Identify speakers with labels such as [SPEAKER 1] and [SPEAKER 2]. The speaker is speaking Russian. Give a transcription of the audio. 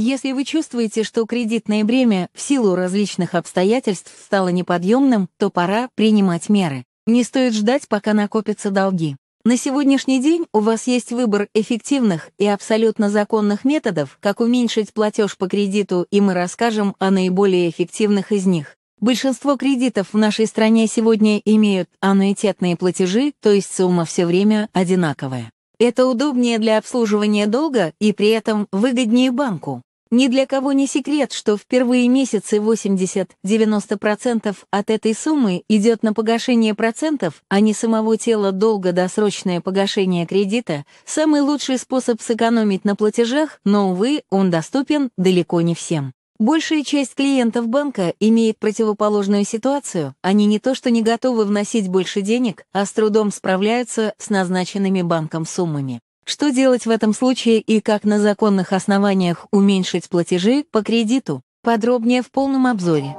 [SPEAKER 1] Если вы чувствуете, что кредитное бремя в силу различных обстоятельств стало неподъемным, то пора принимать меры. Не стоит ждать, пока накопятся долги. На сегодняшний день у вас есть выбор эффективных и абсолютно законных методов, как уменьшить платеж по кредиту, и мы расскажем о наиболее эффективных из них. Большинство кредитов в нашей стране сегодня имеют аннуитетные платежи, то есть сумма все время одинаковая. Это удобнее для обслуживания долга и при этом выгоднее банку. Ни для кого не секрет, что в первые месяцы 80-90% от этой суммы идет на погашение процентов, а не самого тела долга досрочное погашение кредита – самый лучший способ сэкономить на платежах, но, увы, он доступен далеко не всем. Большая часть клиентов банка имеет противоположную ситуацию. Они не то что не готовы вносить больше денег, а с трудом справляются с назначенными банком суммами. Что делать в этом случае и как на законных основаниях уменьшить платежи по кредиту? Подробнее в полном обзоре.